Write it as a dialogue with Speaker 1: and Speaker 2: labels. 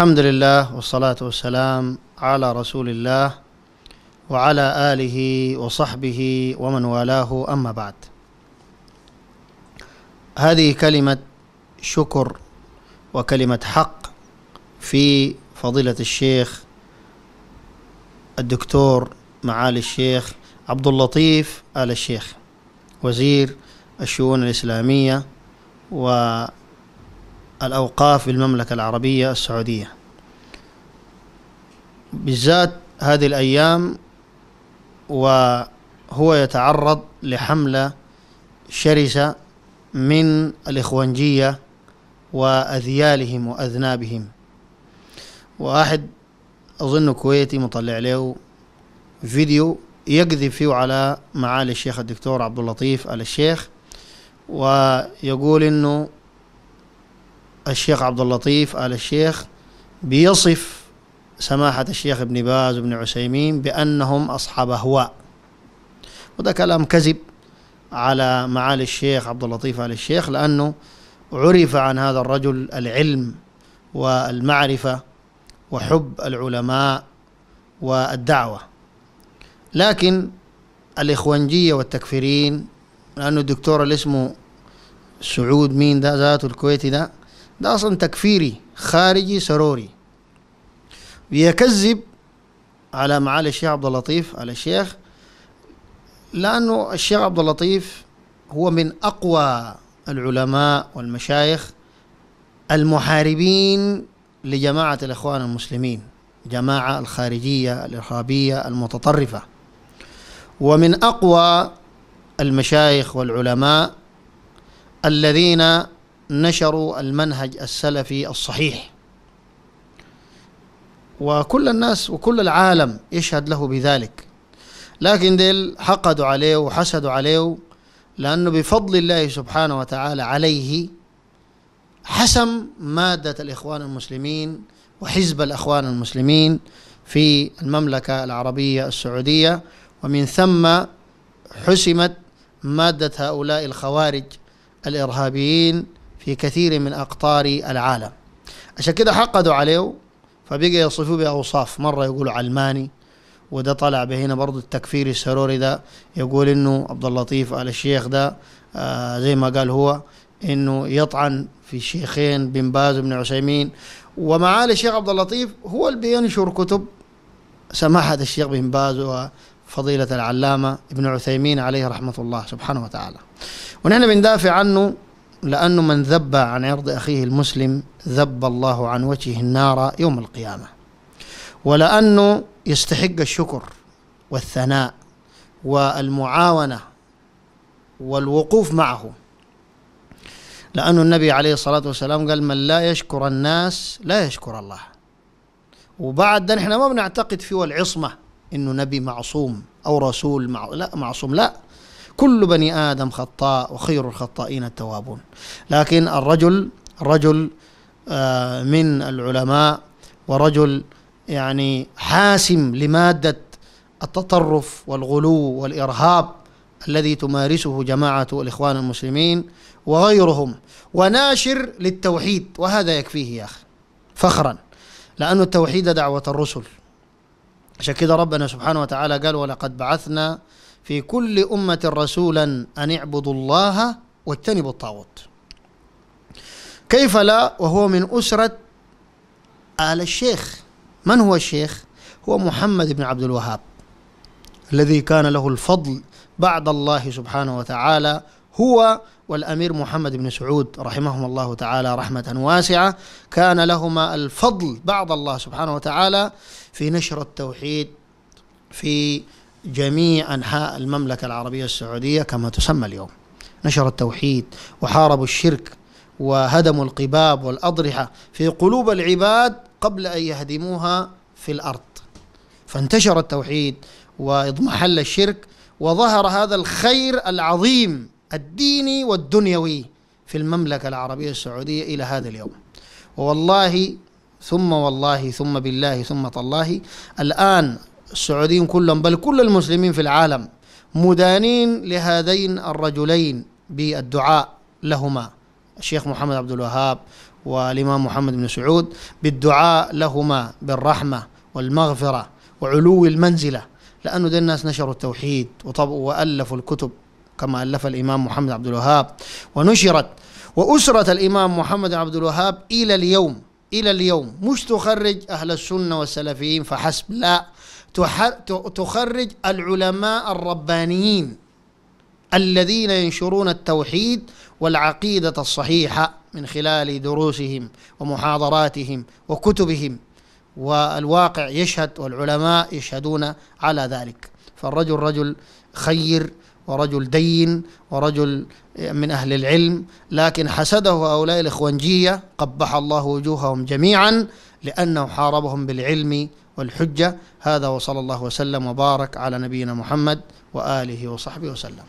Speaker 1: الحمد لله والصلاة والسلام على رسول الله وعلى آله وصحبه ومن والاه أما بعد هذه كلمة شكر وكلمة حق في فضيلة الشيخ الدكتور معالي الشيخ عبد اللطيف آل الشيخ وزير الشؤون الإسلامية و الأوقاف بالمملكة العربية السعودية بالذات هذه الأيام وهو يتعرض لحملة شرسة من الإخوانجية وأذيالهم وأذنابهم واحد أظن كويتي مطلع له فيديو يكذب فيه على معالي الشيخ الدكتور عبد اللطيف آل الشيخ ويقول إنه الشيخ عبد اللطيف آل الشيخ بيصف سماحة الشيخ ابن باز وابن عثيمين بأنهم أصحاب أهواء وده كلام كذب على معالي الشيخ عبد اللطيف آل الشيخ لأنه عرف عن هذا الرجل العلم والمعرفة وحب العلماء والدعوة لكن الإخوانجية والتكفيرين لأنه الدكتور اللي اسمه سعود مين ده ذاته الكويتي ده ده أصلا تكفيري خارجي سروري بيكذب على معالي الشيخ عبد اللطيف على الشيخ لأنه الشيخ عبد اللطيف هو من أقوى العلماء والمشايخ المحاربين لجماعة الإخوان المسلمين جماعة الخارجية الإرهابية المتطرفة ومن أقوى المشايخ والعلماء الذين نشروا المنهج السلفي الصحيح وكل الناس وكل العالم يشهد له بذلك لكن ديل حقدوا عليه وحسدوا عليه لأنه بفضل الله سبحانه وتعالى عليه حسم مادة الإخوان المسلمين وحزب الأخوان المسلمين في المملكة العربية السعودية ومن ثم حسمت مادة هؤلاء الخوارج الإرهابيين في كثير من أقطار العالم عشان كده حقدوا عليه فبقى يصفوه بأوصاف مرة يقولوا علماني وده طلع بهنا برضو التكفير السروري ده يقول انه عبد اللطيف على الشيخ ده آه زي ما قال هو انه يطعن في الشيخين بن باز وابن عثيمين ومعالي الشيخ عبد اللطيف هو اللي بينشر كتب سماحة الشيخ بن باز وفضيلة العلامة ابن عثيمين عليه رحمة الله سبحانه وتعالى ونحن بندافع عنه لأنه من ذب عن عرض أخيه المسلم ذب الله عن وجهه النار يوم القيامة ولأنه يستحق الشكر والثناء والمعاونة والوقوف معه لأن النبي عليه الصلاة والسلام قال من لا يشكر الناس لا يشكر الله وبعد ده نحن ما بنعتقد فيه العصمة إنه نبي معصوم أو رسول مع... لا معصوم لا كل بني آدم خطاء وخير الخطائين التوابون لكن الرجل رجل آه، من العلماء ورجل يعني حاسم لمادة التطرف والغلو والإرهاب الذي تمارسه جماعة الإخوان المسلمين وغيرهم وناشر للتوحيد وهذا يكفيه يا أخي فخرا لأن التوحيد دعوة الرسل عشان كده ربنا سبحانه وتعالى قال ولقد بعثنا في كل أمة رسولا أن اعبدوا الله واجتنبوا الطاغوت كيف لا وهو من أسرة آل الشيخ من هو الشيخ؟ هو محمد بن عبد الوهاب الذي كان له الفضل بعد الله سبحانه وتعالى هو والأمير محمد بن سعود رحمهم الله تعالى رحمة واسعة كان لهما الفضل بعد الله سبحانه وتعالى في نشر التوحيد في جميع أنحاء المملكة العربية السعودية كما تسمى اليوم نشر التوحيد وحاربوا الشرك وهدموا القباب والأضرحة في قلوب العباد قبل أن يهدموها في الأرض فانتشر التوحيد واضمحل الشرك وظهر هذا الخير العظيم الديني والدنيوي في المملكة العربية السعودية إلى هذا اليوم ووالله ثم والله ثم بالله ثم تالله الآن السعوديين كلهم بل كل المسلمين في العالم مدانين لهذين الرجلين بالدعاء لهما الشيخ محمد عبد الوهاب والإمام محمد بن سعود بالدعاء لهما بالرحمة والمغفرة وعلو المنزلة لأنه دي الناس نشروا التوحيد وطبقوا وألفوا الكتب كما ألف الإمام محمد عبد الوهاب ونشرت وأسرة الإمام محمد عبد الوهاب إلى اليوم إلى اليوم مش تخرج أهل السنة والسلفيين فحسب لا تخرج العلماء الربانيين الذين ينشرون التوحيد والعقيدة الصحيحة من خلال دروسهم ومحاضراتهم وكتبهم والواقع يشهد والعلماء يشهدون على ذلك فالرجل رجل خير ورجل دين ورجل من أهل العلم لكن حسده هؤلاء الإخوانجية قبح الله وجوههم جميعا لأنه حاربهم بالعلم والحجة هذا وصلى الله وسلم وبارك على نبينا محمد وآله وصحبه وسلم